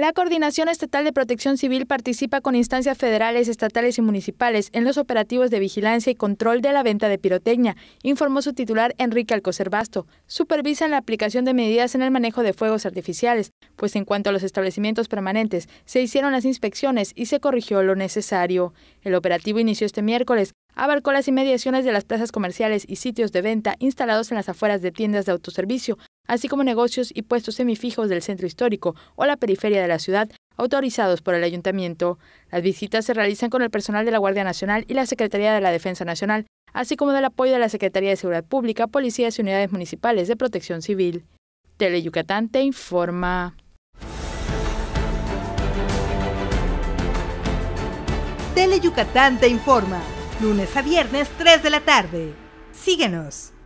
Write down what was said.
La Coordinación Estatal de Protección Civil participa con instancias federales, estatales y municipales en los operativos de vigilancia y control de la venta de pirotecnia, informó su titular Enrique Alcocer Basto. Supervisan la aplicación de medidas en el manejo de fuegos artificiales, pues en cuanto a los establecimientos permanentes, se hicieron las inspecciones y se corrigió lo necesario. El operativo inició este miércoles, abarcó las inmediaciones de las plazas comerciales y sitios de venta instalados en las afueras de tiendas de autoservicio, así como negocios y puestos semifijos del centro histórico o la periferia de la ciudad, autorizados por el ayuntamiento. Las visitas se realizan con el personal de la Guardia Nacional y la Secretaría de la Defensa Nacional, así como del apoyo de la Secretaría de Seguridad Pública, Policías y Unidades Municipales de Protección Civil. Tele Yucatán te informa. Tele te informa. Lunes a viernes, 3 de la tarde. Síguenos.